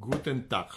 Guten Tag.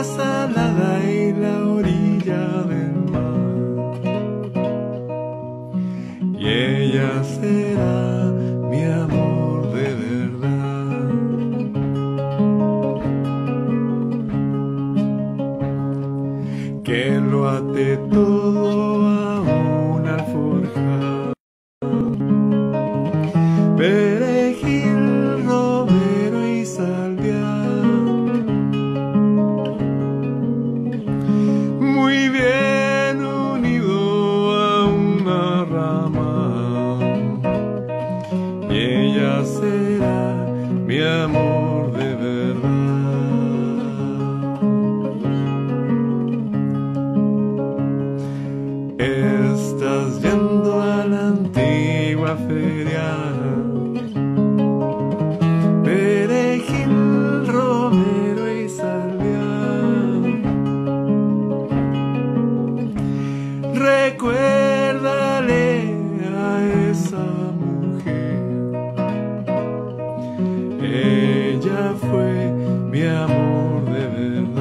pasa nada y fue mi amor de verdad.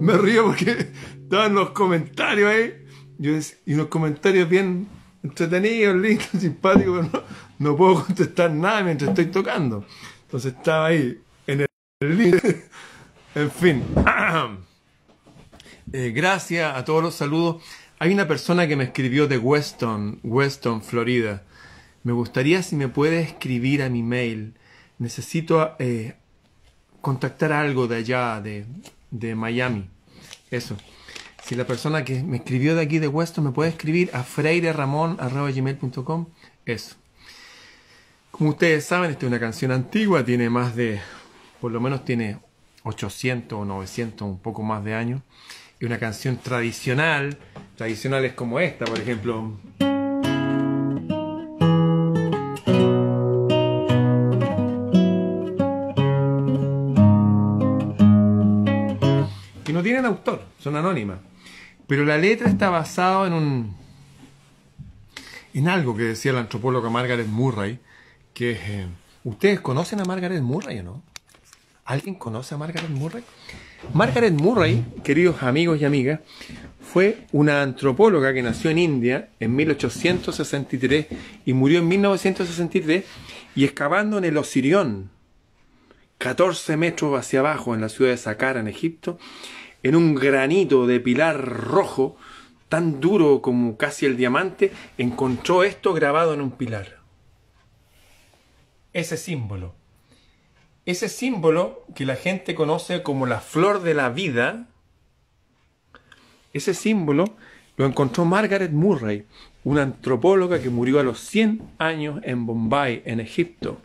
Me río porque estaban los comentarios ahí. y los comentarios bien entretenidos, lindos, simpáticos, pero no, no puedo contestar nada mientras estoy tocando. Entonces estaba ahí en el... En fin. Eh, gracias a todos los saludos. Hay una persona que me escribió de Weston, Weston, Florida. Me gustaría si me puede escribir a mi mail. Necesito eh, contactar algo de allá, de, de Miami. Eso. Si la persona que me escribió de aquí de Weston me puede escribir a freireramon.com. Eso. Como ustedes saben, esta es una canción antigua, tiene más de, por lo menos tiene 800 o 900, un poco más de años y una canción tradicional, tradicionales como esta, por ejemplo. Que no tienen autor, son anónimas. Pero la letra está basada en un. en algo que decía la antropóloga Margaret Murray, que es. Eh, ¿Ustedes conocen a Margaret Murray o no? ¿Alguien conoce a Margaret Murray? Margaret Murray, queridos amigos y amigas, fue una antropóloga que nació en India en 1863 y murió en 1963 y excavando en el Osirión, 14 metros hacia abajo en la ciudad de Saqqara, en Egipto, en un granito de pilar rojo tan duro como casi el diamante, encontró esto grabado en un pilar. Ese símbolo ese símbolo que la gente conoce como la flor de la vida, ese símbolo lo encontró Margaret Murray, una antropóloga que murió a los 100 años en Bombay, en Egipto.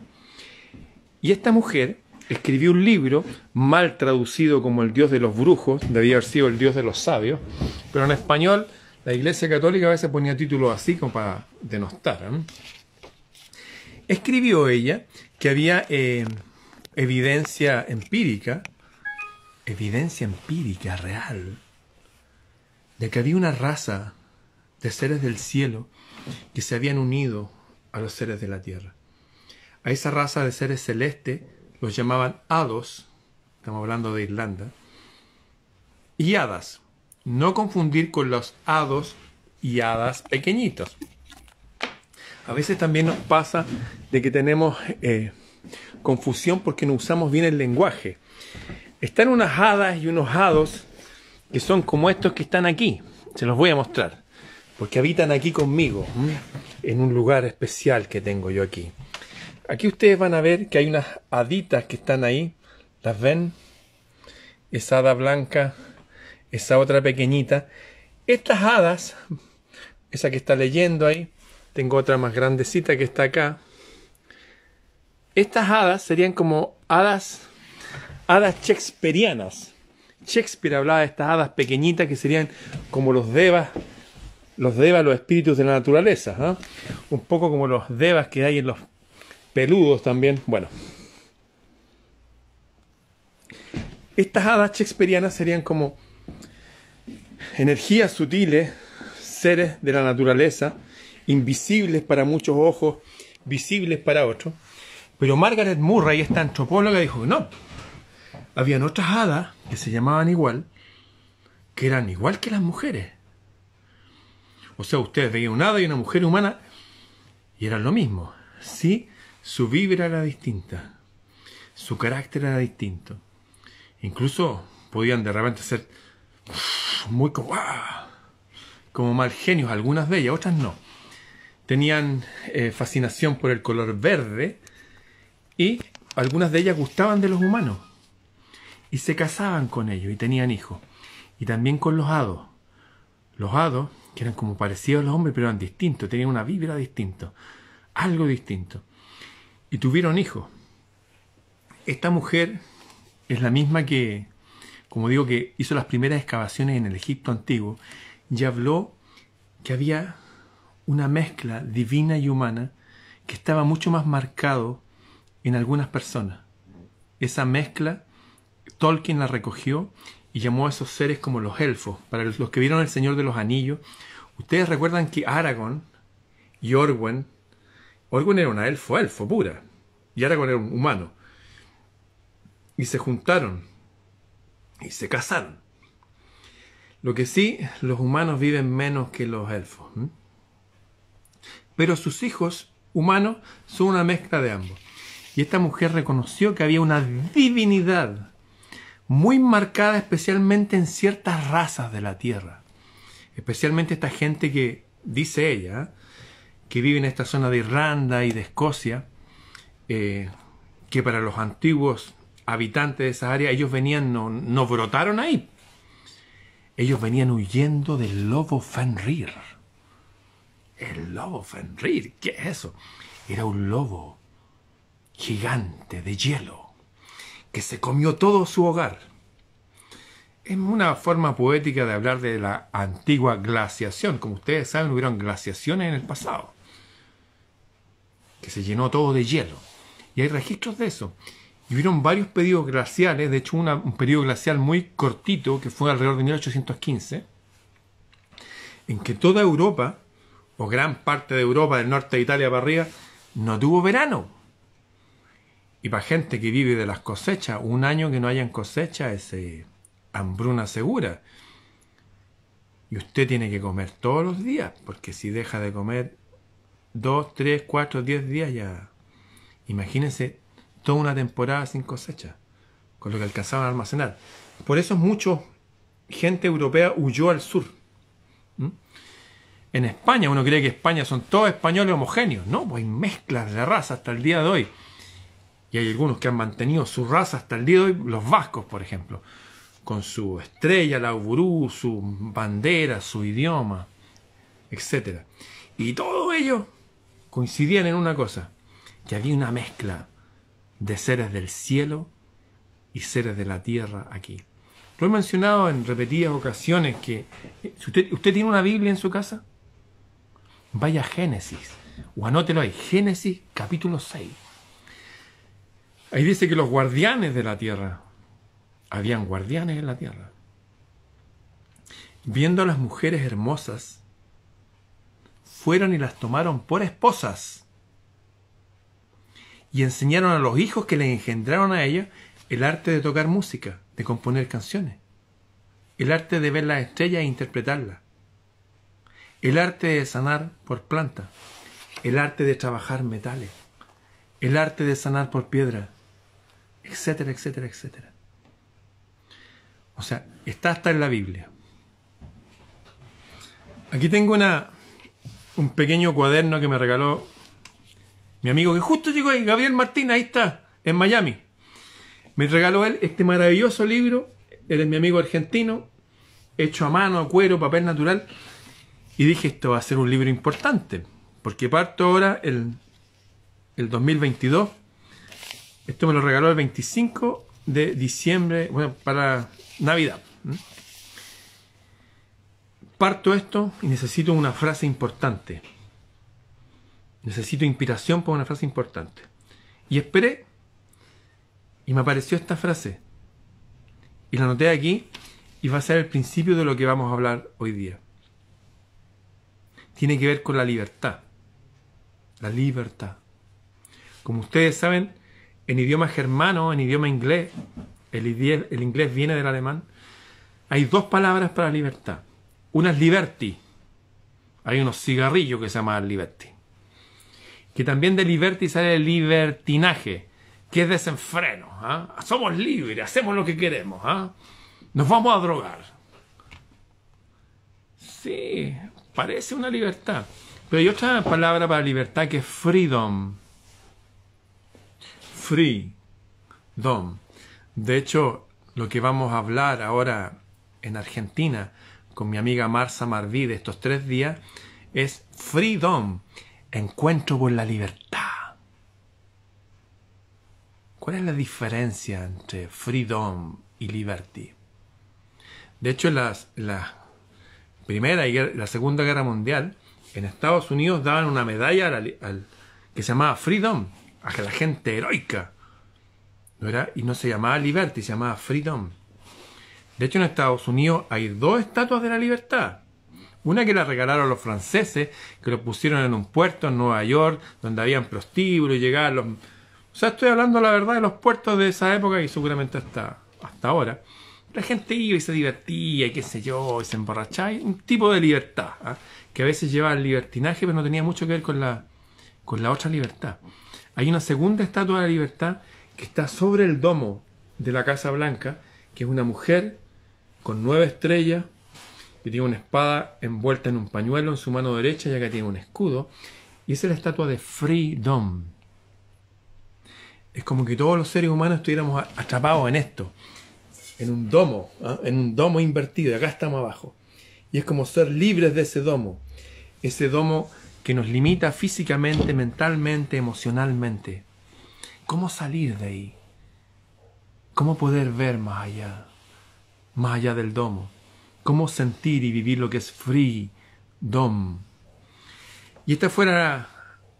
Y esta mujer escribió un libro mal traducido como el dios de los brujos, debía haber sido el dios de los sabios, pero en español la Iglesia Católica a veces ponía títulos así como para denostar. ¿eh? Escribió ella que había eh, evidencia empírica, evidencia empírica real, de que había una raza de seres del cielo que se habían unido a los seres de la tierra. A esa raza de seres celeste los llamaban hados, estamos hablando de Irlanda, y hadas, no confundir con los hados y hadas pequeñitos. A veces también nos pasa de que tenemos eh, confusión porque no usamos bien el lenguaje. Están unas hadas y unos hados que son como estos que están aquí. Se los voy a mostrar. Porque habitan aquí conmigo, en un lugar especial que tengo yo aquí. Aquí ustedes van a ver que hay unas haditas que están ahí. ¿Las ven? Esa hada blanca, esa otra pequeñita. Estas hadas, esa que está leyendo ahí, tengo otra más grandecita que está acá. Estas hadas serían como hadas, hadas shakespearianas. Shakespeare hablaba de estas hadas pequeñitas que serían como los devas, los devas, los espíritus de la naturaleza. ¿ah? Un poco como los devas que hay en los peludos también. Bueno. Estas hadas shakespearianas serían como energías sutiles, seres de la naturaleza, invisibles para muchos ojos, visibles para otros, pero Margaret Murray, esta antropóloga, dijo que no. Habían otras hadas que se llamaban igual, que eran igual que las mujeres. O sea, ustedes veían una hada y una mujer humana y eran lo mismo. Sí, su vibra era distinta, su carácter era distinto. Incluso podían de repente ser muy como, ¡ah! como mal genios, algunas de ellas, otras no. Tenían eh, fascinación por el color verde, y algunas de ellas gustaban de los humanos y se casaban con ellos y tenían hijos. Y también con los hados. Los hados, que eran como parecidos a los hombres, pero eran distintos, tenían una vibra distinta, algo distinto. Y tuvieron hijos. Esta mujer es la misma que, como digo, que hizo las primeras excavaciones en el Egipto antiguo y habló que había una mezcla divina y humana que estaba mucho más marcado en algunas personas. Esa mezcla Tolkien la recogió y llamó a esos seres como los elfos. Para los que vieron El Señor de los Anillos, ustedes recuerdan que Aragorn y Orwen, Orwen era una elfo, elfo pura, y Aragorn era un humano. Y se juntaron y se casaron. Lo que sí, los humanos viven menos que los elfos. Pero sus hijos humanos son una mezcla de ambos. Y esta mujer reconoció que había una divinidad muy marcada especialmente en ciertas razas de la tierra. Especialmente esta gente que, dice ella, que vive en esta zona de Irlanda y de Escocia, eh, que para los antiguos habitantes de esa área, ellos venían, no, no brotaron ahí. Ellos venían huyendo del lobo Fenrir. El lobo Fenrir, ¿qué es eso? Era un lobo gigante de hielo que se comió todo su hogar. Es una forma poética de hablar de la antigua glaciación. Como ustedes saben, hubieron glaciaciones en el pasado, que se llenó todo de hielo. Y hay registros de eso. Y hubieron varios periodos glaciales, de hecho un periodo glacial muy cortito, que fue alrededor de 1815, en que toda Europa, o gran parte de Europa, del norte de Italia para arriba, no tuvo verano. Y para gente que vive de las cosechas, un año que no hayan cosecha es hambruna segura. Y usted tiene que comer todos los días, porque si deja de comer dos, tres, cuatro, diez días ya. Imagínense toda una temporada sin cosecha, con lo que alcanzaban a almacenar. Por eso mucha gente europea huyó al sur. En España, uno cree que España son todos españoles homogéneos. No, pues hay mezclas de raza hasta el día de hoy y hay algunos que han mantenido su raza hasta el día de hoy, los vascos, por ejemplo, con su estrella, la uburú, su bandera, su idioma, etc. Y todo ello coincidían en una cosa, que había una mezcla de seres del cielo y seres de la tierra aquí. Lo he mencionado en repetidas ocasiones que si usted, usted tiene una Biblia en su casa, vaya a Génesis o anótelo ahí, Génesis capítulo 6. Ahí dice que los guardianes de la tierra, habían guardianes en la tierra, viendo a las mujeres hermosas, fueron y las tomaron por esposas y enseñaron a los hijos que les engendraron a ellas el arte de tocar música, de componer canciones, el arte de ver las estrellas e interpretarlas, el arte de sanar por planta, el arte de trabajar metales, el arte de sanar por piedra, etcétera, etcétera, etcétera. O sea, está hasta en la Biblia. Aquí tengo una, un pequeño cuaderno que me regaló mi amigo que justo llegó ahí, Gabriel Martín, ahí está, en Miami. Me regaló él este maravilloso libro, él es mi amigo argentino, hecho a mano, a cuero, papel natural, y dije, esto va a ser un libro importante, porque parto ahora el, el 2022 esto me lo regaló el 25 de diciembre, bueno, para Navidad. Parto esto y necesito una frase importante. Necesito inspiración para una frase importante. Y esperé y me apareció esta frase. Y la anoté aquí y va a ser el principio de lo que vamos a hablar hoy día. Tiene que ver con la libertad. La libertad. Como ustedes saben, en idioma germano, en idioma inglés, el, inglés viene del alemán, hay dos palabras para libertad. Una es liberty. Hay unos cigarrillos que se llaman liberty. Que también de liberty sale el libertinaje, que es desenfreno. ¿ah? Somos libres, hacemos lo que queremos. ¿ah? Nos vamos a drogar. Sí, parece una libertad. Pero hay otra palabra para libertad que es freedom freedom. De hecho, lo que vamos a hablar ahora en Argentina con mi amiga Marza Marví de estos tres días es freedom, encuentro con la libertad. ¿Cuál es la diferencia entre freedom y liberty? De hecho, la, la Primera y la Segunda Guerra Mundial, en Estados Unidos daban una medalla que se llamaba Freedom, a la gente heroica. ¿No era? Y no se llamaba Liberty, se llamaba Freedom. De hecho, en Estados Unidos hay dos estatuas de la libertad. Una que la regalaron los franceses, que lo pusieron en un puerto en Nueva York, donde habían prostíbulo y llegaban los... O sea, estoy hablando la verdad de los puertos de esa época y seguramente hasta, hasta ahora. La gente iba y se divertía y qué sé yo, y se emborrachaba. un tipo de libertad, ¿ah? que a veces lleva el libertinaje, pero no tenía mucho que ver con la, con la otra libertad. Hay una segunda estatua de la libertad que está sobre el domo de la Casa Blanca, que es una mujer con nueve estrellas que tiene una espada envuelta en un pañuelo en su mano derecha, ya que tiene un escudo, y es la estatua de Freedom. Es como que todos los seres humanos estuviéramos atrapados en esto, en un domo, ¿ah? en un domo invertido, y acá estamos abajo. Y es como ser libres de ese domo. Ese domo que nos limita físicamente, mentalmente, emocionalmente. ¿Cómo salir de ahí? ¿Cómo poder ver más allá? Más allá del domo. ¿Cómo sentir y vivir lo que es free dom? Y esta fuera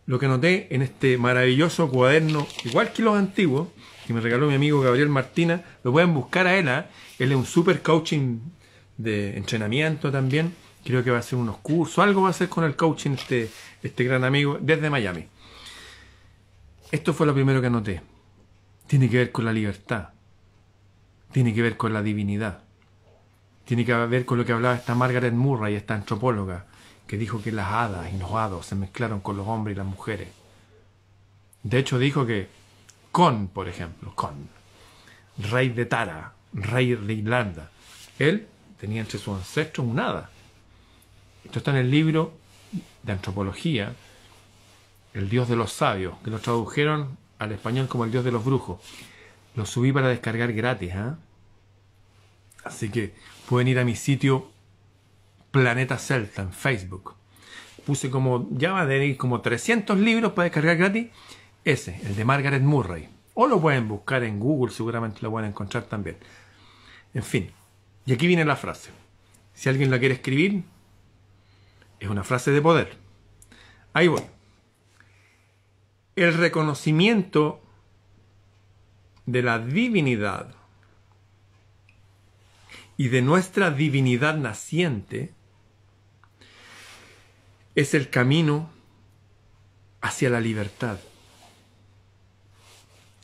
lo que noté en este maravilloso cuaderno, igual que los antiguos, que me regaló mi amigo Gabriel Martina. Lo pueden buscar a él. ¿ah? Él es un super coaching de entrenamiento también. Creo que va a hacer unos cursos, algo va a hacer con el coaching este, este gran amigo desde Miami. Esto fue lo primero que anoté. Tiene que ver con la libertad. Tiene que ver con la divinidad. Tiene que ver con lo que hablaba esta Margaret Murray, esta antropóloga, que dijo que las hadas y los hados se mezclaron con los hombres y las mujeres. De hecho dijo que Con, por ejemplo, Con, rey de Tara, rey de Irlanda, él tenía entre sus ancestros un hada. Esto está en el libro de antropología, El Dios de los Sabios, que lo tradujeron al español como el Dios de los Brujos. Lo subí para descargar gratis. ¿ah? Así que pueden ir a mi sitio Planeta Celta en Facebook. Puse como, ya va a tener como 300 libros para descargar gratis. Ese, el de Margaret Murray. O lo pueden buscar en Google, seguramente lo van a encontrar también. En fin, y aquí viene la frase. Si alguien la quiere escribir, es una frase de poder. Ahí voy. El reconocimiento de la divinidad y de nuestra divinidad naciente es el camino hacia la libertad.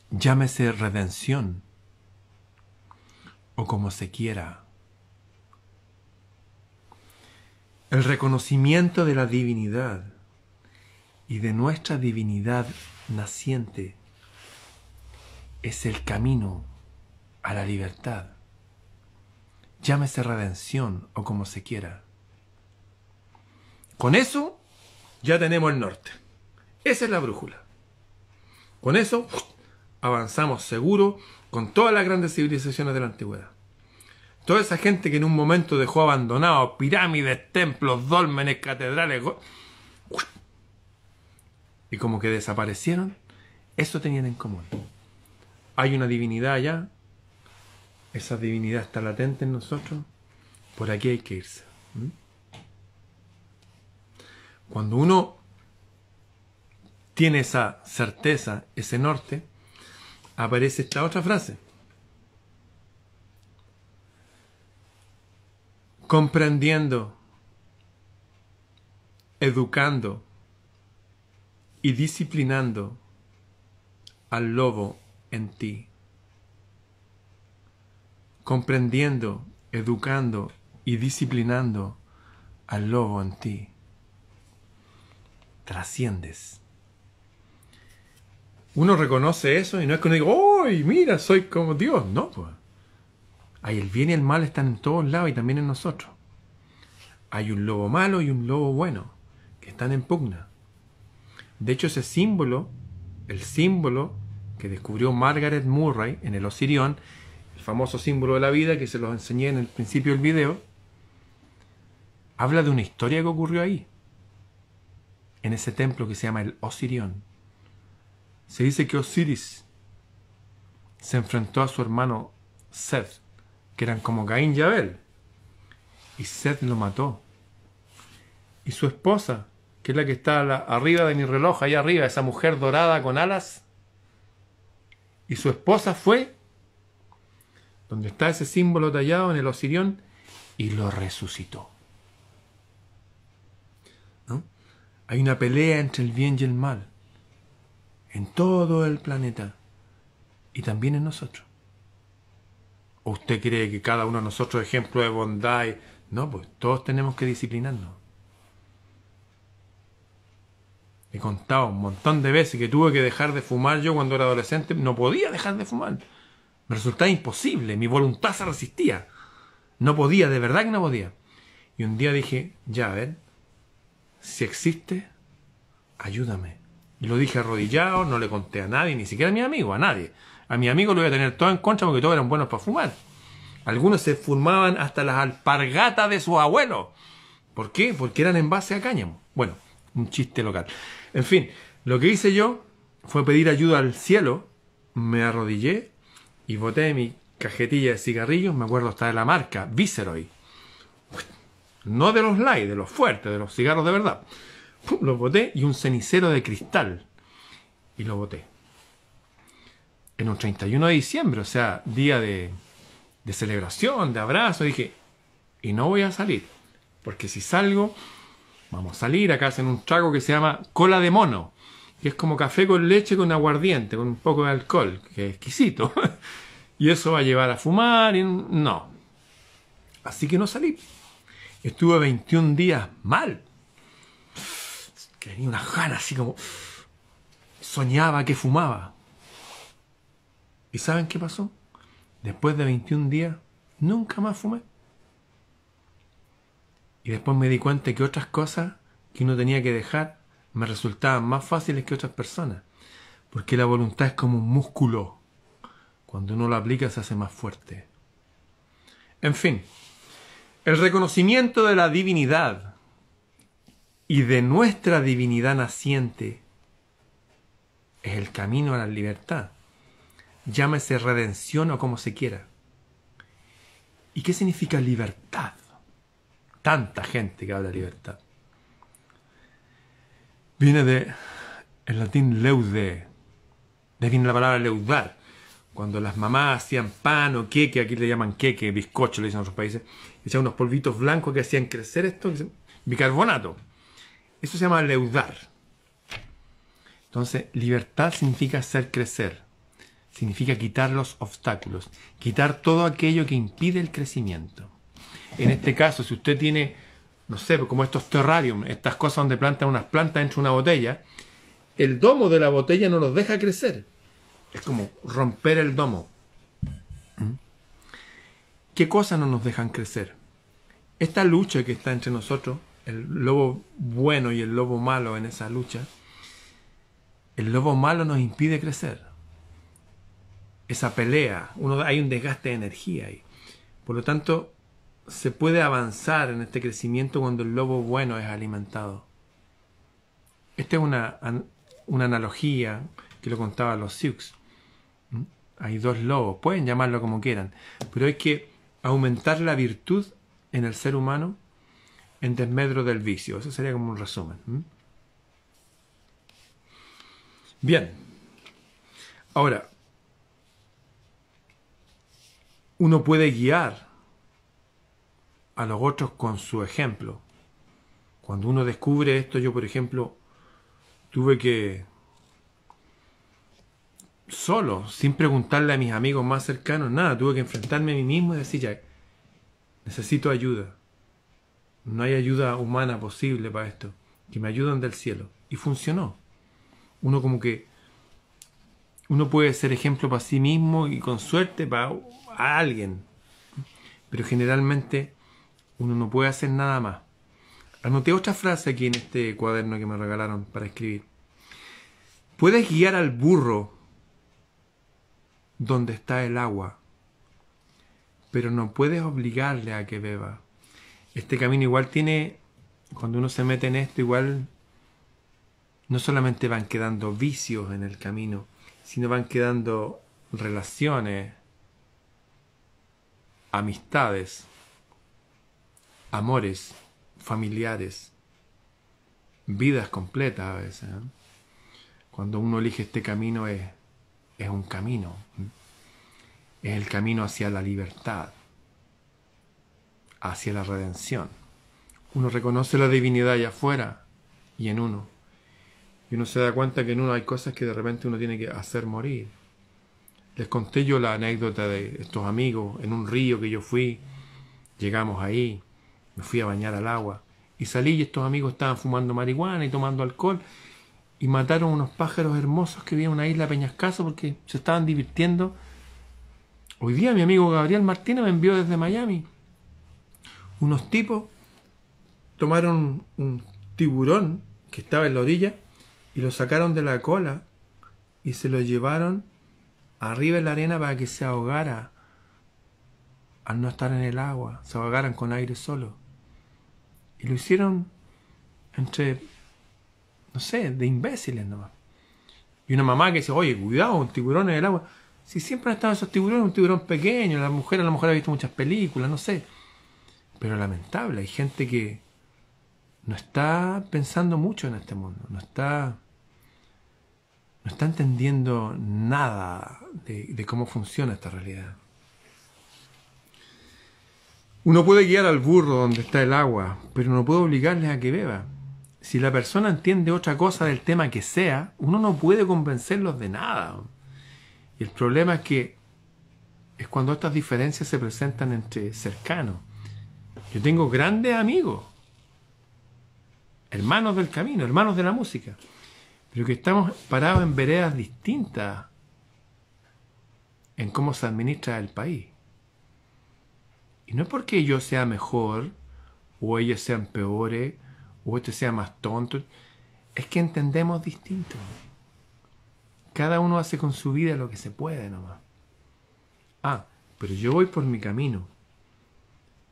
Llámese redención o como se quiera el reconocimiento de la divinidad y de nuestra divinidad naciente es el camino a la libertad. Llámese redención o como se quiera. Con eso ya tenemos el norte. Esa es la brújula. Con eso avanzamos seguro con todas las grandes civilizaciones de la antigüedad. Toda esa gente que en un momento dejó abandonados pirámides, templos, dólmenes, catedrales. Y como que desaparecieron, eso tenían en común. Hay una divinidad allá, esa divinidad está latente en nosotros, por aquí hay que irse. Cuando uno tiene esa certeza, ese norte, aparece esta otra frase. comprendiendo, educando y disciplinando al lobo en ti. Comprendiendo, educando y disciplinando al lobo en ti. Trasciendes. Uno reconoce eso y no es que uno diga, mira, soy como Dios! No, pues. Hay el bien y el mal están en todos lados y también en nosotros. Hay un lobo malo y un lobo bueno que están en pugna. De hecho, ese símbolo, el símbolo que descubrió Margaret Murray en el Osirión, el famoso símbolo de la vida que se los enseñé en el principio del video, habla de una historia que ocurrió ahí, en ese templo que se llama el Osirión. Se dice que Osiris se enfrentó a su hermano Seth, que eran como Caín y Abel. Y Seth lo mató. Y su esposa, que es la que está arriba de mi reloj, allá arriba, esa mujer dorada con alas, y su esposa fue donde está ese símbolo tallado en el osirión y lo resucitó. Hay una pelea entre el bien y el mal en todo el planeta y también en nosotros. ¿O usted cree que cada uno de nosotros es ejemplo de bondad? No, pues todos tenemos que disciplinarnos. He contado un montón de veces que tuve que dejar de fumar yo cuando era adolescente. No podía dejar de fumar. Me resultaba imposible. Mi voluntad se resistía. No podía, de verdad que no podía. Y un día dije, ya, a ver, si existe, ayúdame. Y lo dije arrodillado, no le conté a nadie, ni siquiera a mi amigo, a nadie. A mi amigo lo voy a tener todo en contra porque todos eran buenos para fumar. Algunos se fumaban hasta las alpargatas de su abuelo. ¿Por qué? Porque eran en base a cáñamo. Bueno, un chiste local. En fin, lo que hice yo fue pedir ayuda al cielo, me arrodillé y boté mi cajetilla de cigarrillos, me acuerdo hasta de la marca, Viceroy. No de los light, de los fuertes, de los cigarros de verdad. Los boté y un cenicero de cristal. Y lo boté en un 31 de diciembre, o sea, día de, celebración, de abrazo, dije, y no voy a salir, porque si salgo, vamos a salir, acá hacen un trago que se llama cola de mono, que es como café con leche con aguardiente, con un poco de alcohol, que es exquisito, y eso va a llevar a fumar, y no. Así que no salí. Estuve 21 días mal. Que tenía una jana así como... Soñaba que fumaba ¿Y saben qué pasó? Después de 21 días, nunca más fumé. Y después me di cuenta que otras cosas que uno tenía que dejar me resultaban más fáciles que otras personas. Porque la voluntad es como un músculo. Cuando uno lo aplica se hace más fuerte. En fin, el reconocimiento de la divinidad y de nuestra divinidad naciente es el camino a la libertad llámese redención o como se quiera. ¿Y qué significa libertad? Tanta gente que habla de libertad. Viene de el latín leude. De viene la palabra leudar. Cuando las mamás hacían pan o queque, aquí le llaman queque, bizcocho le dicen en otros países, echaban unos polvitos blancos que hacían crecer esto, bicarbonato. Eso se llama leudar. Entonces, libertad significa hacer crecer significa quitar los obstáculos, quitar todo aquello que impide el crecimiento. En este caso, si usted tiene, no sé, como estos terrarium, estas cosas donde plantan unas plantas dentro de una botella, el domo de la botella no nos deja crecer. Es como romper el domo. ¿Mm? ¿Qué cosas no nos dejan crecer? Esta lucha que está entre nosotros, el lobo bueno y el lobo malo en esa lucha, el lobo malo nos impide crecer esa pelea, uno, hay un desgaste de energía ahí. Por lo tanto, se puede avanzar en este crecimiento cuando el lobo bueno es alimentado. Esta es una, una analogía que lo contaba los Sioux. ¿Mm? Hay dos lobos, pueden llamarlo como quieran, pero hay que aumentar la virtud en el ser humano en desmedro del vicio. Eso sería como un resumen. Bien. Ahora, uno puede guiar a los otros con su ejemplo. Cuando uno descubre esto, yo por ejemplo tuve que solo, sin preguntarle a mis amigos más cercanos nada, tuve que enfrentarme a mí mismo y decir, ya, necesito ayuda. No hay ayuda humana posible para esto. Que me ayudan del cielo. Y funcionó. Uno como que uno puede ser ejemplo para sí mismo y con suerte para a alguien. Pero generalmente uno no puede hacer nada más. Anoté otra frase aquí en este cuaderno que me regalaron para escribir. Puedes guiar al burro donde está el agua, pero no puedes obligarle a que beba. Este camino igual tiene, cuando uno se mete en esto, igual no solamente van quedando vicios en el camino, sino van quedando relaciones, amistades, amores, familiares, vidas completas a veces. ¿eh? Cuando uno elige este camino es, es un camino, ¿eh? es el camino hacia la libertad, hacia la redención. Uno reconoce la divinidad allá afuera y en uno. Y uno se da cuenta que en uno hay cosas que de repente uno tiene que hacer morir les conté yo la anécdota de estos amigos en un río que yo fui. Llegamos ahí, me fui a bañar al agua y salí y estos amigos estaban fumando marihuana y tomando alcohol y mataron unos pájaros hermosos que vivían en una isla Peñascaso porque se estaban divirtiendo. Hoy día mi amigo Gabriel Martínez me envió desde Miami. Unos tipos tomaron un tiburón que estaba en la orilla y lo sacaron de la cola y se lo llevaron arriba en la arena para que se ahogara al no estar en el agua, se ahogaran con aire solo. Y lo hicieron entre, no sé, de imbéciles nomás. Y una mamá que dice, oye, cuidado, un tiburón en el agua. Si siempre han estado esos tiburones, un tiburón pequeño, la mujer a lo mejor ha visto muchas películas, no sé. Pero lamentable, hay gente que no está pensando mucho en este mundo, no está no está entendiendo nada de, cómo funciona esta realidad. Uno puede guiar al burro donde está el agua, pero no puede obligarle a que beba. Si la persona entiende otra cosa del tema que sea, uno no puede convencerlos de nada. Y el problema es que es cuando estas diferencias se presentan entre cercanos. Yo tengo grandes amigos, hermanos del camino, hermanos de la música pero que estamos parados en veredas distintas en cómo se administra el país. Y no es porque yo sea mejor, o ellos sean peores, o este sea más tonto, es que entendemos distinto. Cada uno hace con su vida lo que se puede nomás. Ah, pero yo voy por mi camino.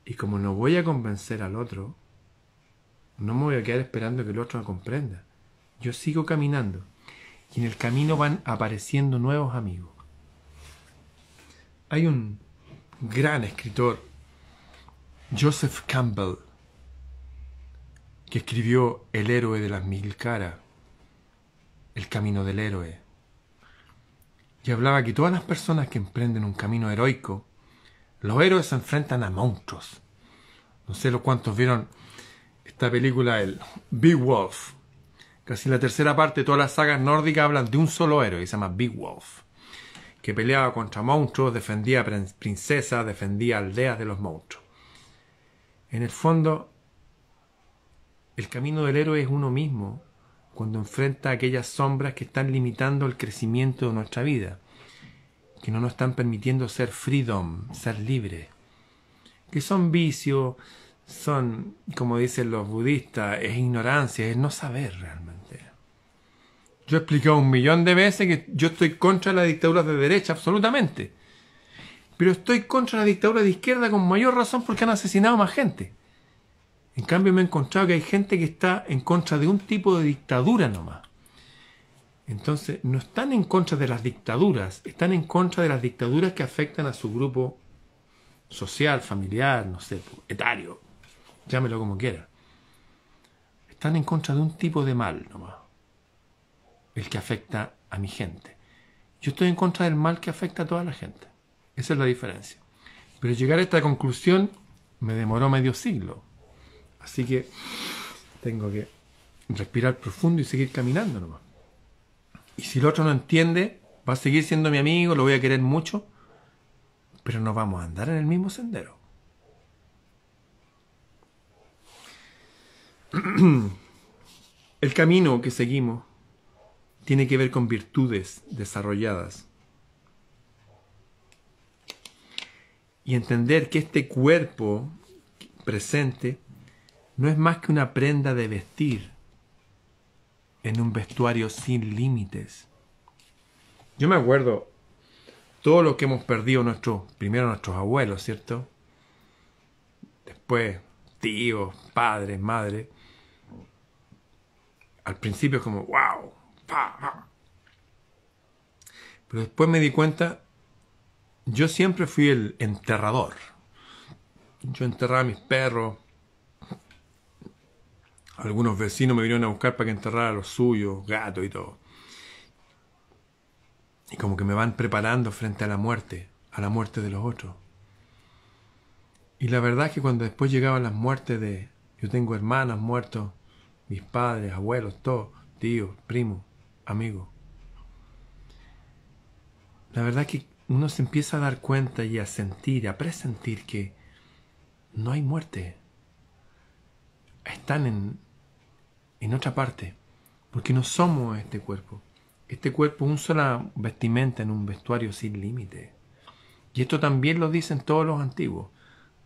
Y como no voy a convencer al otro, no me voy a quedar esperando que el otro me comprenda. Yo sigo caminando y en el camino van apareciendo nuevos amigos. Hay un gran escritor, Joseph Campbell, que escribió El héroe de las mil caras, El camino del héroe, y hablaba que todas las personas que emprenden un camino heroico, los héroes se enfrentan a monstruos. No sé lo cuántos vieron esta película, el Big Wolf, Casi la tercera parte de todas las sagas nórdicas hablan de un solo héroe que se llama Big Wolf, que peleaba contra monstruos, defendía princesas, defendía aldeas de los monstruos. En el fondo, el camino del héroe es uno mismo cuando enfrenta aquellas sombras que están limitando el crecimiento de nuestra vida, que no nos están permitiendo ser freedom, ser libre, que son vicios, son, como dicen los budistas, es ignorancia, es no saber realmente. Yo he explicado un millón de veces que yo estoy contra las dictaduras de derecha, absolutamente. Pero estoy contra la dictadura de izquierda con mayor razón porque han asesinado más gente. En cambio me he encontrado que hay gente que está en contra de un tipo de dictadura nomás. Entonces, no están en contra de las dictaduras, están en contra de las dictaduras que afectan a su grupo social, familiar, no sé, pues, etario, llámelo como quiera. Están en contra de un tipo de mal nomás el que afecta a mi gente. Yo estoy en contra del mal que afecta a toda la gente. Esa es la diferencia. Pero llegar a esta conclusión me demoró medio siglo. Así que tengo que respirar profundo y seguir caminando nomás. Y si el otro no entiende, va a seguir siendo mi amigo, lo voy a querer mucho, pero no vamos a andar en el mismo sendero. El camino que seguimos tiene que ver con virtudes desarrolladas. Y entender que este cuerpo presente no es más que una prenda de vestir en un vestuario sin límites. Yo me acuerdo todo lo que hemos perdido nuestros, primero nuestros abuelos, ¿cierto? Después tíos, padres, madres. Al principio es como, wow, pero después me di cuenta, yo siempre fui el enterrador. Yo enterraba a mis perros. Algunos vecinos me vinieron a buscar para que enterrara a los suyos, gatos y todo. Y como que me van preparando frente a la muerte, a la muerte de los otros. Y la verdad es que cuando después llegaban las muertes de... Yo tengo hermanas muertos, mis padres, abuelos, todos, tíos, primos amigo. La verdad que uno se empieza a dar cuenta y a sentir, a presentir que no hay muerte. Están en, en otra parte, porque no somos este cuerpo. Este cuerpo es un sola vestimenta en un vestuario sin límite. Y esto también lo dicen todos los antiguos,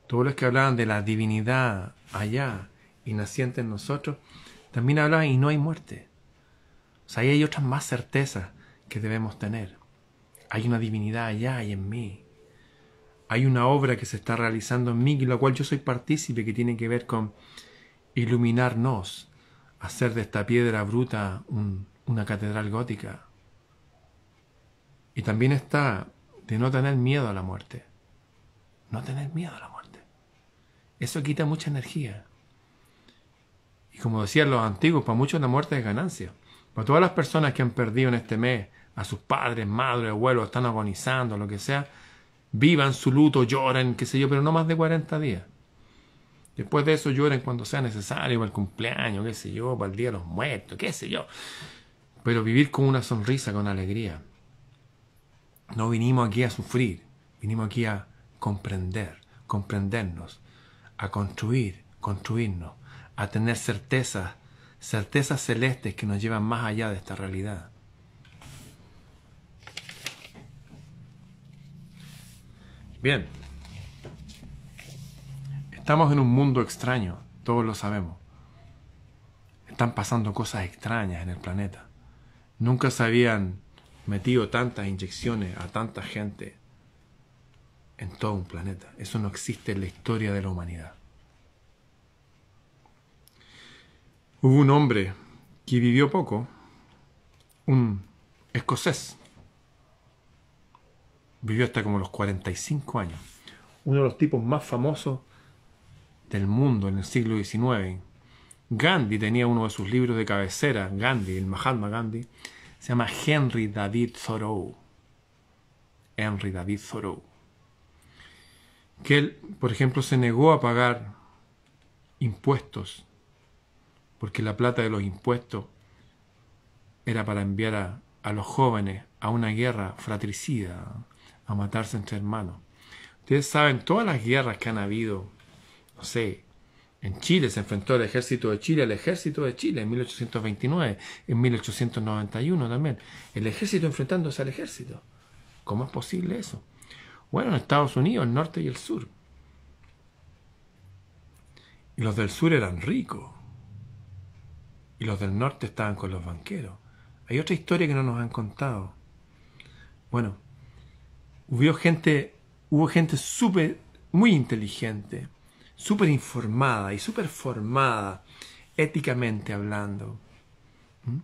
todos los que hablaban de la divinidad allá y naciente en nosotros, también hablaban y no hay muerte. O sea, ahí hay otras más certezas que debemos tener. Hay una divinidad allá y en mí. Hay una obra que se está realizando en mí y la cual yo soy partícipe que tiene que ver con iluminarnos, hacer de esta piedra bruta una catedral gótica. Y también está de no tener miedo a la muerte. No tener miedo a la muerte. Eso quita mucha energía. Y como decían los antiguos, para muchos la muerte es ganancia. Para todas las personas que han perdido en este mes a sus padres, madres, abuelos, están agonizando, lo que sea, vivan su luto, lloren, qué sé yo, pero no más de 40 días. Después de eso lloren cuando sea necesario, para el cumpleaños, qué sé yo, para el Día de los Muertos, qué sé yo. Pero vivir con una sonrisa, con alegría. No vinimos aquí a sufrir, vinimos aquí a comprender, comprendernos, a construir, construirnos, a tener certeza certezas celestes que nos llevan más allá de esta realidad. Bien, estamos en un mundo extraño, todos lo sabemos. Están pasando cosas extrañas en el planeta. Nunca se habían metido tantas inyecciones a tanta gente en todo un planeta. Eso no existe en la historia de la humanidad. Hubo un hombre que vivió poco, un escocés. Vivió hasta como los 45 años. Uno de los tipos más famosos del mundo en el siglo XIX. Gandhi tenía uno de sus libros de cabecera, Gandhi, el Mahatma Gandhi, se llama Henry David Thoreau. Henry David Thoreau. Que él, por ejemplo, se negó a pagar impuestos porque la plata de los impuestos era para enviar a, los jóvenes a una guerra fratricida, a matarse entre hermanos. Ustedes saben, todas las guerras que han habido, no sé, en Chile se enfrentó el ejército de Chile al ejército de Chile en 1829, en 1891 también. El ejército enfrentándose al ejército. ¿Cómo es posible eso? Bueno, en Estados Unidos, el norte y el sur. Y los del sur eran ricos los del norte estaban con los banqueros. Hay otra historia que no nos han contado. Bueno, hubo gente, hubo gente súper, muy inteligente, súper informada y súper formada, éticamente hablando. ¿Mm?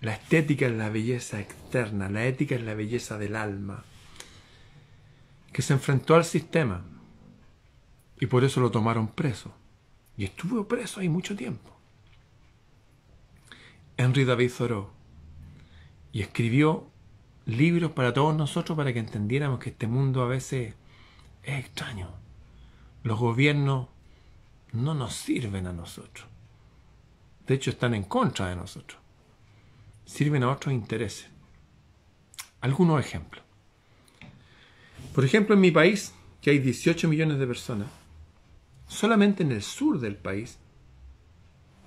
La estética es la belleza externa, la ética es la belleza del alma, que se enfrentó al sistema y por eso lo tomaron preso. Y estuvo preso ahí mucho tiempo. Henry David Thoreau, y escribió libros para todos nosotros para que entendiéramos que este mundo a veces es extraño. Los gobiernos no nos sirven a nosotros. De hecho, están en contra de nosotros. Sirven a otros intereses. Algunos ejemplos. Por ejemplo, en mi país, que hay 18 millones de personas, solamente en el sur del país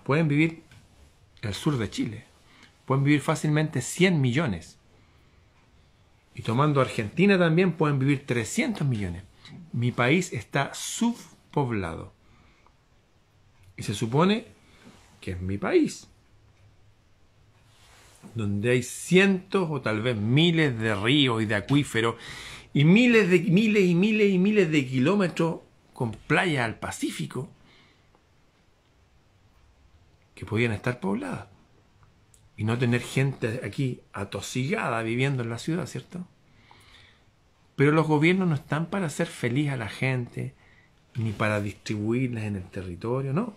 pueden vivir el sur de Chile. Pueden vivir fácilmente 100 millones. Y tomando Argentina también pueden vivir 300 millones. Mi país está subpoblado. Y se supone que es mi país. Donde hay cientos o tal vez miles de ríos y de acuíferos y miles de miles y miles y miles de kilómetros con playa al Pacífico que podían estar pobladas. Y no tener gente aquí atosigada viviendo en la ciudad, ¿cierto? Pero los gobiernos no están para hacer feliz a la gente, ni para distribuirlas en el territorio, no.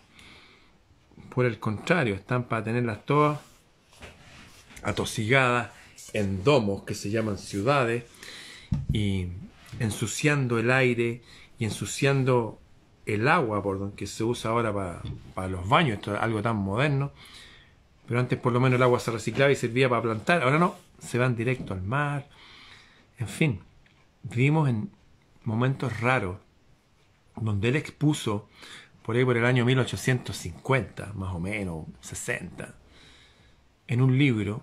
Por el contrario, están para tenerlas todas atosigadas en domos que se llaman ciudades y ensuciando el aire y ensuciando el agua por donde, que se usa ahora para, para los baños, esto es algo tan moderno, pero antes por lo menos el agua se reciclaba y servía para plantar, ahora no, se van directo al mar, en fin, vivimos en momentos raros, donde él expuso, por ahí por el año 1850, más o menos, 60, en un libro,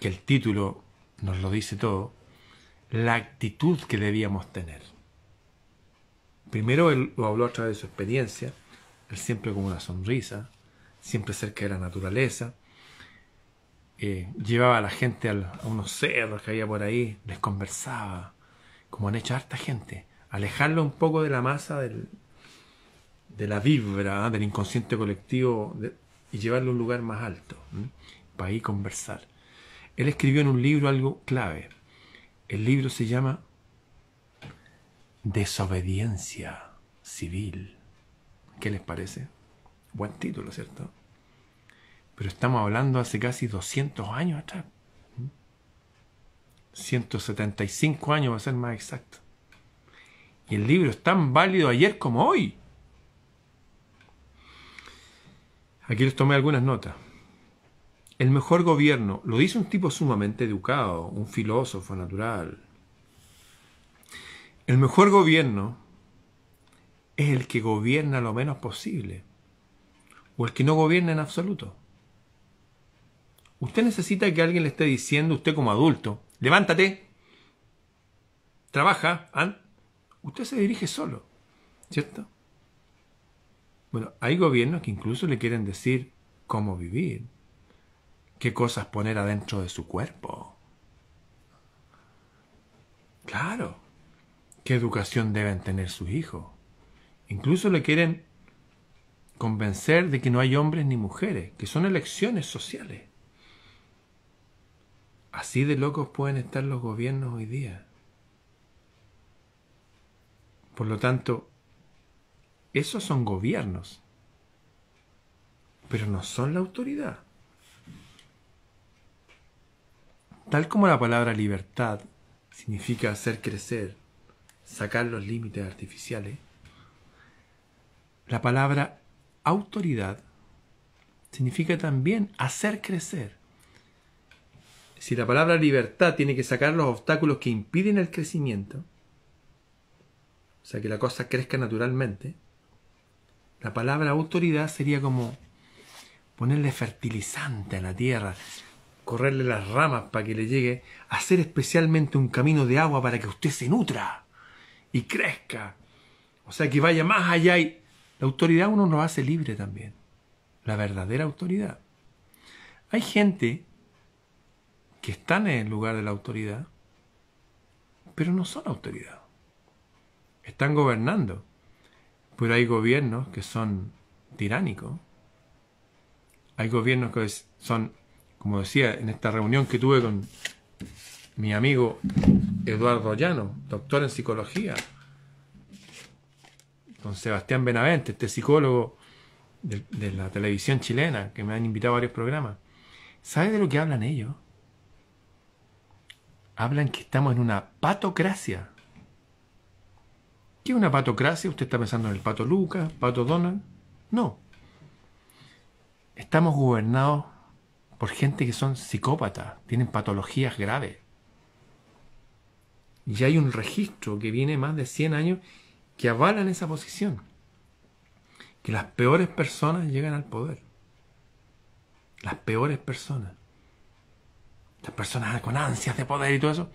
que el título nos lo dice todo, la actitud que debíamos tener. Primero él lo habló a través de su experiencia, él siempre con una sonrisa, siempre cerca de la naturaleza. Eh, llevaba a la gente a unos cerros que había por ahí, les conversaba, como han hecho harta gente, alejarlo un poco de la masa, del, de la vibra, ¿ah? del inconsciente colectivo y llevarlo a un lugar más alto, para ahí conversar. Él escribió en un libro algo clave. El libro se llama Desobediencia civil. ¿Qué les parece? Buen título, ¿cierto? Pero estamos hablando hace casi 200 años atrás. 175 ¿Mm? años va a ser más exacto. Y el libro es tan válido ayer como hoy. Aquí les tomé algunas notas. El mejor gobierno, lo dice un tipo sumamente educado, un filósofo natural, el mejor gobierno es el que gobierna lo menos posible o el que no gobierna en absoluto. Usted necesita que alguien le esté diciendo, usted como adulto, levántate, trabaja, ¿an? ¿ah? usted se dirige solo, ¿cierto? Bueno, hay gobiernos que incluso le quieren decir cómo vivir, qué cosas poner adentro de su cuerpo. Claro qué educación deben tener sus hijos. Incluso le quieren convencer de que no hay hombres ni mujeres, que son elecciones sociales. Así de locos pueden estar los gobiernos hoy día. Por lo tanto, esos son gobiernos, pero no son la autoridad. Tal como la palabra libertad significa hacer crecer, sacar los límites artificiales, la palabra autoridad significa también hacer crecer. Si la palabra libertad tiene que sacar los obstáculos que impiden el crecimiento, o sea, que la cosa crezca naturalmente, la palabra autoridad sería como ponerle fertilizante a la tierra, correrle las ramas para que le llegue, hacer especialmente un camino de agua para que usted se nutra y crezca. O sea, que vaya más allá y la autoridad uno nos hace libre también. La verdadera autoridad. Hay gente que están en el lugar de la autoridad, pero no son autoridad. Están gobernando. Pero hay gobiernos que son tiránicos. Hay gobiernos que son, como decía en esta reunión que tuve con mi amigo Eduardo Llano, doctor en psicología. Don Sebastián Benavente, este psicólogo de, de la televisión chilena, que me han invitado a varios programas. ¿Sabe de lo que hablan ellos? Hablan que estamos en una patocracia. ¿Qué es una patocracia? ¿Usted está pensando en el pato Lucas, pato Donald? No. Estamos gobernados por gente que son psicópatas, tienen patologías graves. Y hay un registro que viene más de 100 años que avalan esa posición. Que las peores personas llegan al poder. Las peores personas. Las personas con ansias de poder y todo eso.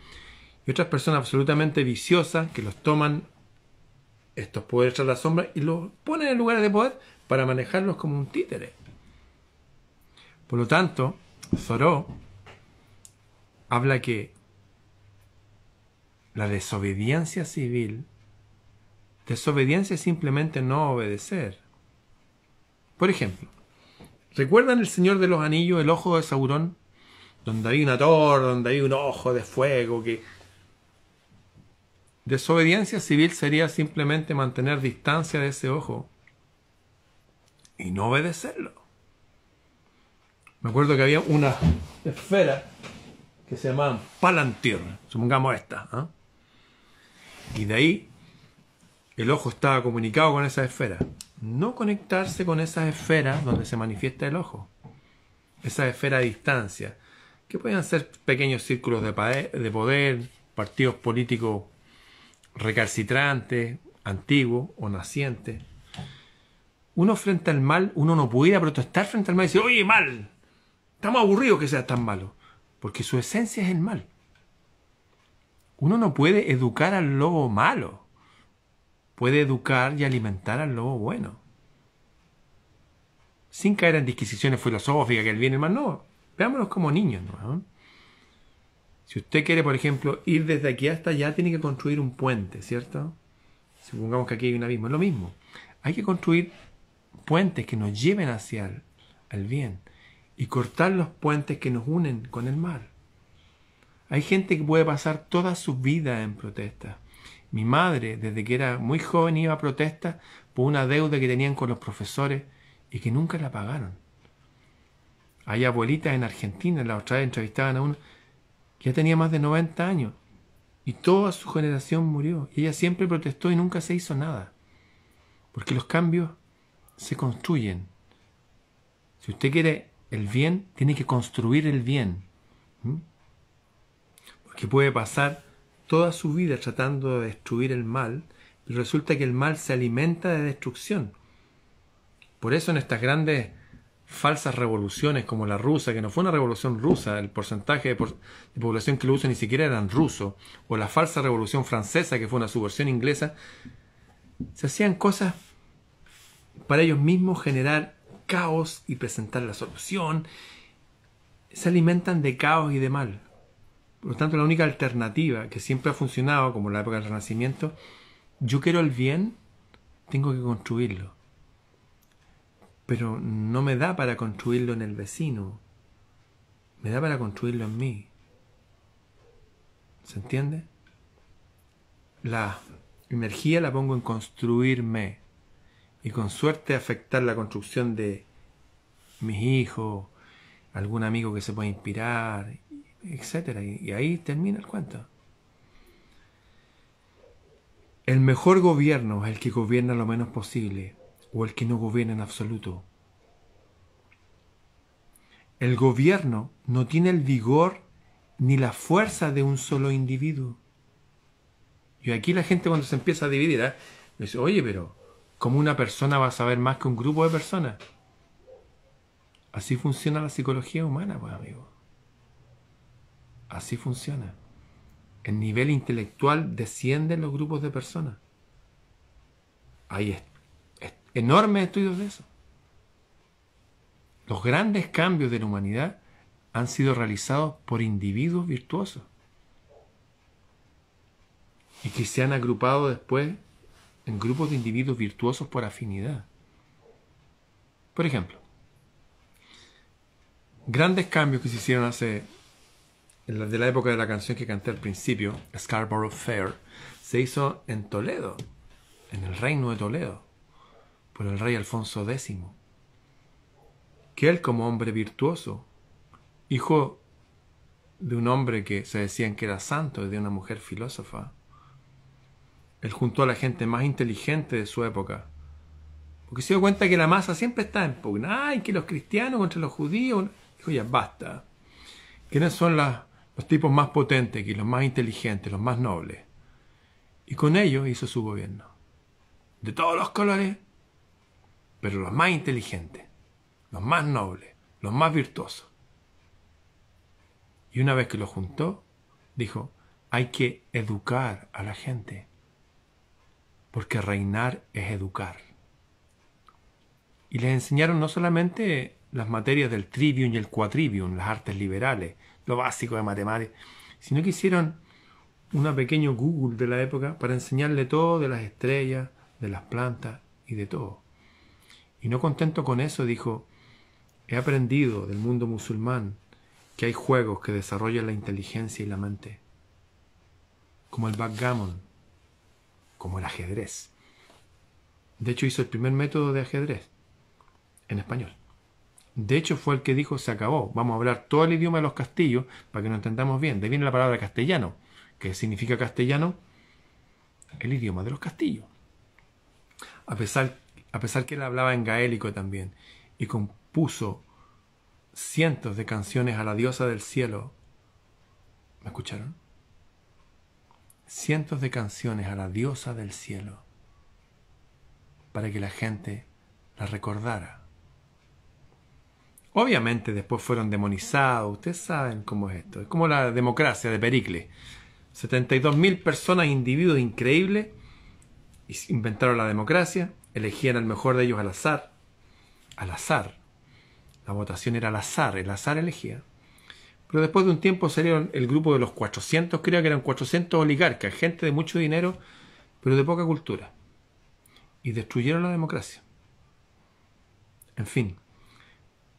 Y otras personas absolutamente viciosas que los toman estos poderes tras la sombra y los ponen en lugares de poder para manejarlos como un títere. Por lo tanto, Zoró habla que la desobediencia civil. Desobediencia es simplemente no obedecer. Por ejemplo, ¿recuerdan el Señor de los Anillos, el ojo de Saurón? Donde hay una torre, donde hay un ojo de fuego que... Desobediencia civil sería simplemente mantener distancia de ese ojo y no obedecerlo. Me acuerdo que había una esfera que se llamaba Palantir, supongamos esta. ¿eh? Y de ahí el ojo estaba comunicado con esa esfera. No conectarse con esas esferas donde se manifiesta el ojo. esa esfera a distancia, que pueden ser pequeños círculos de, de poder, partidos políticos recalcitrantes, antiguos o nacientes. Uno frente al mal, uno no pudiera protestar frente al mal y decir, oye, mal, estamos aburridos que sea tan malo, porque su esencia es el mal. Uno no puede educar al lobo malo. Puede educar y alimentar al lobo bueno. Sin caer en disquisiciones filosóficas, que el bien y el mal, no. Veámoslos como niños. ¿no? ¿Ah? Si usted quiere, por ejemplo, ir desde aquí hasta allá, tiene que construir un puente, ¿cierto? Supongamos que aquí hay un abismo, es lo mismo. Hay que construir puentes que nos lleven hacia el bien y cortar los puentes que nos unen con el mal. Hay gente que puede pasar toda su vida en protesta. Mi madre, desde que era muy joven, iba a protestas por una deuda que tenían con los profesores y que nunca la pagaron. Hay abuelitas en Argentina, la otra vez entrevistaban a una que ya tenía más de 90 años y toda su generación murió. Y ella siempre protestó y nunca se hizo nada. Porque los cambios se construyen. Si usted quiere el bien, tiene que construir el bien que puede pasar toda su vida tratando de destruir el mal, y resulta que el mal se alimenta de destrucción. Por eso en estas grandes falsas revoluciones como la rusa, que no fue una revolución rusa, el porcentaje de, población que lo usa ni siquiera eran ruso, o la falsa revolución francesa, que fue una subversión inglesa, se hacían cosas para ellos mismos generar caos y presentar la solución. Se alimentan de caos y de mal. Por lo tanto, la única alternativa que siempre ha funcionado, como la época del Renacimiento, yo quiero el bien, tengo que construirlo. Pero no me da para construirlo en el vecino, me da para construirlo en mí. ¿Se entiende? La energía la pongo en construirme y con suerte afectar la construcción de mis hijos, algún amigo que se pueda inspirar etcétera. Y, ahí termina el cuento. El mejor gobierno es el que gobierna lo menos posible o el que no gobierna en absoluto. El gobierno no tiene el vigor ni la fuerza de un solo individuo. Y aquí la gente cuando se empieza a dividir, ¿eh? dice, oye, pero ¿cómo una persona va a saber más que un grupo de personas? Así funciona la psicología humana, pues amigo. Así funciona. El nivel intelectual desciende en los grupos de personas. Hay enormes estudios de eso. Los grandes cambios de la humanidad han sido realizados por individuos virtuosos y que se han agrupado después en grupos de individuos virtuosos por afinidad. Por ejemplo, grandes cambios que se hicieron hace de la época de la canción que canté al principio, Scarborough Fair, se hizo en Toledo, en el reino de Toledo, por el rey Alfonso X, que él como hombre virtuoso, hijo de un hombre que se decían que era santo y de una mujer filósofa, él juntó a la gente más inteligente de su época, porque se dio cuenta que la masa siempre está en pugna, y que los cristianos contra los judíos, dijo ya basta, ¿quiénes son las los tipos más potentes y los más inteligentes, los más nobles. Y con ellos hizo su gobierno. De todos los colores, pero los más inteligentes, los más nobles, los más virtuosos. Y una vez que los juntó, dijo, hay que educar a la gente, porque reinar es educar. Y les enseñaron no solamente las materias del trivium y el cuatrivium, las artes liberales, lo básico de matemáticas, sino que hicieron un pequeño Google de la época para enseñarle todo de las estrellas, de las plantas y de todo. Y no contento con eso, dijo, he aprendido del mundo musulmán que hay juegos que desarrollan la inteligencia y la mente, como el backgammon, como el ajedrez. De hecho, hizo el primer método de ajedrez en español. De hecho, fue el que dijo, se acabó, vamos a hablar todo el idioma de los castillos para que nos entendamos bien. De viene la palabra castellano, que significa castellano, el idioma de los castillos. A pesar, a pesar que él hablaba en gaélico también y compuso cientos de canciones a la diosa del cielo. ¿Me escucharon? Cientos de canciones a la diosa del cielo para que la gente La recordara. Obviamente después fueron demonizados, ustedes saben cómo es esto, es como la democracia de Pericles. 72.000 personas, individuos increíbles, inventaron la democracia, elegían al mejor de ellos al azar, al azar. La votación era al azar, el azar elegía. Pero después de un tiempo salieron el grupo de los 400, creo que eran 400 oligarcas, gente de mucho dinero, pero de poca cultura. Y destruyeron la democracia. En fin,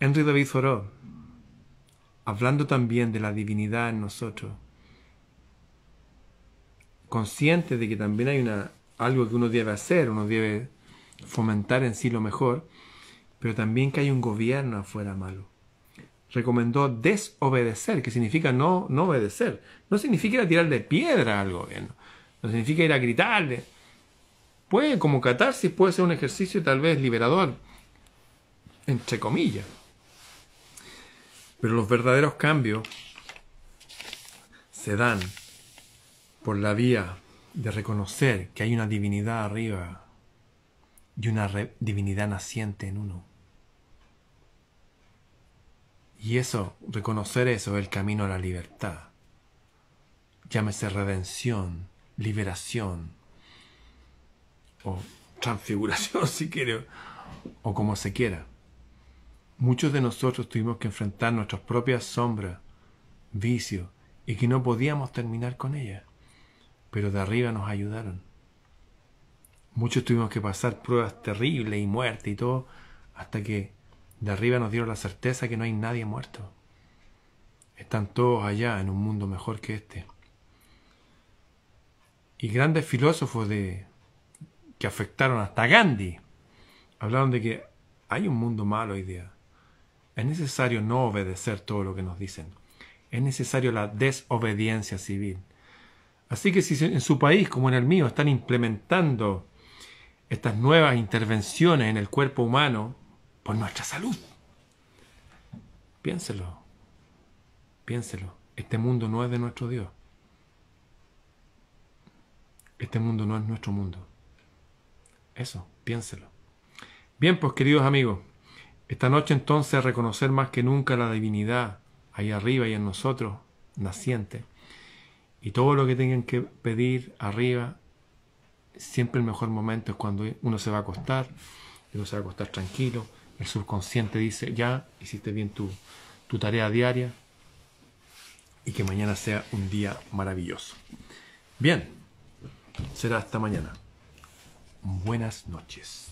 Henry David Thoreau, hablando también de la divinidad en nosotros, consciente de que también hay una, algo que uno debe hacer, uno debe fomentar en sí lo mejor, pero también que hay un gobierno afuera malo. Recomendó desobedecer, que significa no, no obedecer. No significa ir a de piedra al gobierno, no significa ir a gritarle. Puede, como catarsis, puede ser un ejercicio tal vez liberador, entre comillas. Pero los verdaderos cambios se dan por la vía de reconocer que hay una divinidad arriba y una divinidad naciente en uno. Y eso, reconocer eso es el camino a la libertad. Llámese redención, liberación o transfiguración si quiere, o como se quiera. Muchos de nosotros tuvimos que enfrentar nuestras propias sombras, vicios, y que no podíamos terminar con ellas, pero de arriba nos ayudaron. Muchos tuvimos que pasar pruebas terribles y muerte y todo, hasta que de arriba nos dieron la certeza que no hay nadie muerto. Están todos allá en un mundo mejor que este. Y grandes filósofos de que afectaron hasta Gandhi hablaron de que hay un mundo malo hoy día. Es necesario no obedecer todo lo que nos dicen. Es necesario la desobediencia civil. Así que si en su país, como en el mío, están implementando estas nuevas intervenciones en el cuerpo humano por nuestra salud, piénselo, piénselo. Este mundo no es de nuestro Dios. Este mundo no es nuestro mundo. Eso, piénselo. Bien, pues queridos amigos. Esta noche entonces reconocer más que nunca la divinidad ahí arriba y en nosotros, naciente. Y todo lo que tengan que pedir arriba, siempre el mejor momento es cuando uno se va a acostar, uno se va a acostar tranquilo, el subconsciente dice, ya hiciste bien tu, tu tarea diaria y que mañana sea un día maravilloso. Bien, será hasta mañana. Buenas noches.